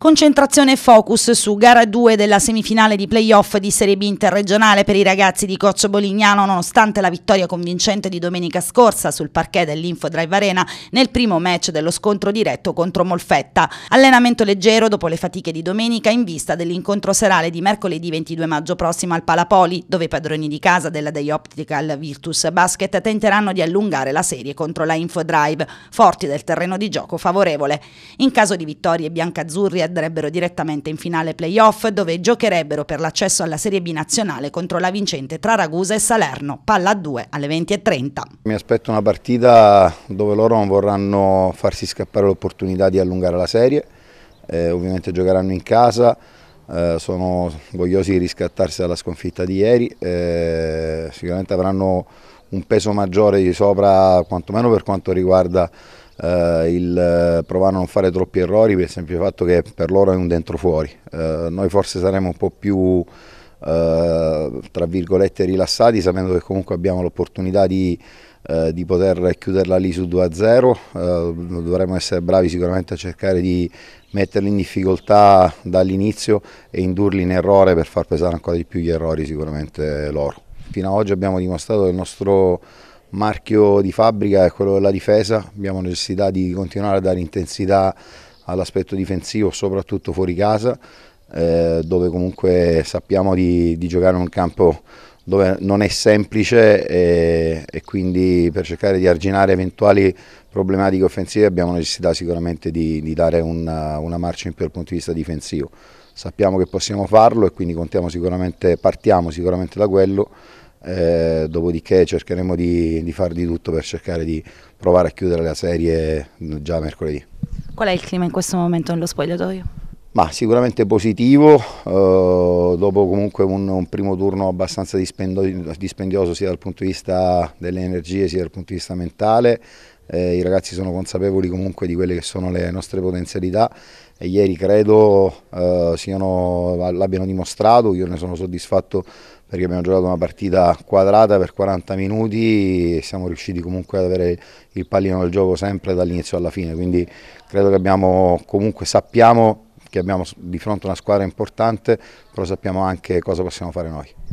Concentrazione e focus su gara 2 della semifinale di playoff di Serie B interregionale per i ragazzi di Coccio Bolignano nonostante la vittoria convincente di domenica scorsa sul parquet dell'Infodrive Arena nel primo match dello scontro diretto contro Molfetta. Allenamento leggero dopo le fatiche di domenica in vista dell'incontro serale di mercoledì 22 maggio prossimo al Palapoli dove i padroni di casa della Day Optical Virtus Basket tenteranno di allungare la serie contro la Infodrive, forti del terreno di gioco favorevole. In caso di vittorie bianca biancazzurri andrebbero direttamente in finale playoff dove giocherebbero per l'accesso alla Serie B nazionale contro la vincente tra Ragusa e Salerno, palla a 2 alle 20.30. Mi aspetto una partita dove loro non vorranno farsi scappare l'opportunità di allungare la serie, eh, ovviamente giocheranno in casa, eh, sono vogliosi di riscattarsi dalla sconfitta di ieri, eh, sicuramente avranno un peso maggiore di sopra quantomeno per quanto riguarda eh, il eh, provare a non fare troppi errori per il semplice fatto che per loro è un dentro fuori. Eh, noi forse saremo un po' più eh, tra virgolette rilassati sapendo che comunque abbiamo l'opportunità di, eh, di, poter chiuderla lì su 2-0, eh, dovremmo essere bravi sicuramente a cercare di metterli in difficoltà dall'inizio e indurli in errore per far pesare ancora di più gli errori sicuramente loro. Fino ad oggi abbiamo dimostrato che il nostro marchio di fabbrica è quello della difesa, abbiamo necessità di continuare a dare intensità all'aspetto difensivo, soprattutto fuori casa, eh, dove comunque sappiamo di, di, giocare in un campo dove non è semplice e, e, quindi per cercare di arginare eventuali problematiche offensive abbiamo necessità sicuramente di, di dare una, una marcia in più dal punto di vista difensivo. Sappiamo che possiamo farlo e quindi sicuramente, partiamo sicuramente da quello eh, dopodiché cercheremo di, di far di tutto per cercare di provare a chiudere la serie già mercoledì. Qual è il clima in questo momento nello spogliatoio? Ma sicuramente positivo, eh, dopo comunque un, un, primo turno abbastanza dispendioso sia dal punto di vista delle energie sia dal punto di vista mentale, eh, i ragazzi sono consapevoli comunque di quelle che sono le nostre potenzialità e ieri credo eh, l'abbiano dimostrato, io ne sono soddisfatto perché abbiamo giocato una partita quadrata per 40 minuti e siamo riusciti comunque ad avere il pallino del gioco sempre dall'inizio alla fine, quindi credo che abbiamo comunque sappiamo che abbiamo di fronte una squadra importante, però sappiamo anche cosa possiamo fare noi.